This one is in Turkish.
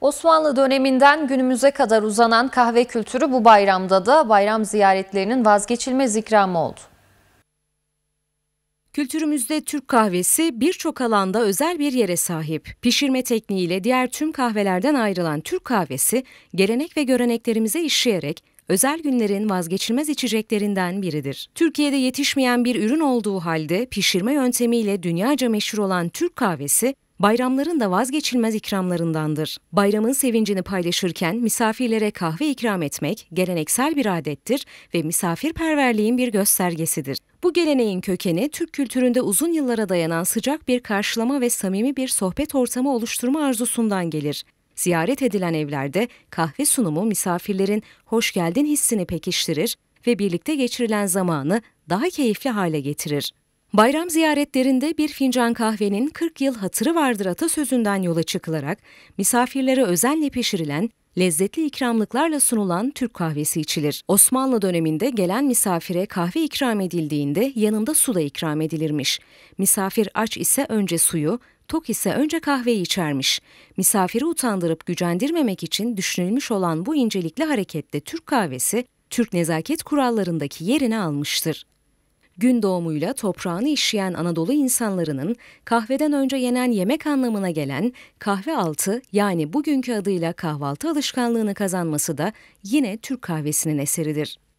Osmanlı döneminden günümüze kadar uzanan kahve kültürü bu bayramda da bayram ziyaretlerinin vazgeçilmez ikramı oldu. Kültürümüzde Türk kahvesi birçok alanda özel bir yere sahip. Pişirme tekniğiyle diğer tüm kahvelerden ayrılan Türk kahvesi, gelenek ve göreneklerimize işleyerek özel günlerin vazgeçilmez içeceklerinden biridir. Türkiye'de yetişmeyen bir ürün olduğu halde pişirme yöntemiyle dünyaca meşhur olan Türk kahvesi, bayramların da vazgeçilmez ikramlarındandır. Bayramın sevincini paylaşırken misafirlere kahve ikram etmek geleneksel bir adettir ve misafirperverliğin bir göstergesidir. Bu geleneğin kökeni Türk kültüründe uzun yıllara dayanan sıcak bir karşılama ve samimi bir sohbet ortamı oluşturma arzusundan gelir. Ziyaret edilen evlerde kahve sunumu misafirlerin hoş geldin hissini pekiştirir ve birlikte geçirilen zamanı daha keyifli hale getirir. Bayram ziyaretlerinde bir fincan kahvenin 40 yıl hatırı vardır atasözünden yola çıkılarak misafirlere özenle pişirilen lezzetli ikramlıklarla sunulan Türk kahvesi içilir. Osmanlı döneminde gelen misafire kahve ikram edildiğinde yanında su da ikram edilirmiş. Misafir aç ise önce suyu, tok ise önce kahveyi içermiş. Misafiri utandırıp gücendirmemek için düşünülmüş olan bu incelikli harekette Türk kahvesi, Türk nezaket kurallarındaki yerini almıştır gün doğumuyla toprağını işleyen Anadolu insanlarının kahveden önce yenen yemek anlamına gelen kahve altı yani bugünkü adıyla kahvaltı alışkanlığını kazanması da yine Türk kahvesinin eseridir.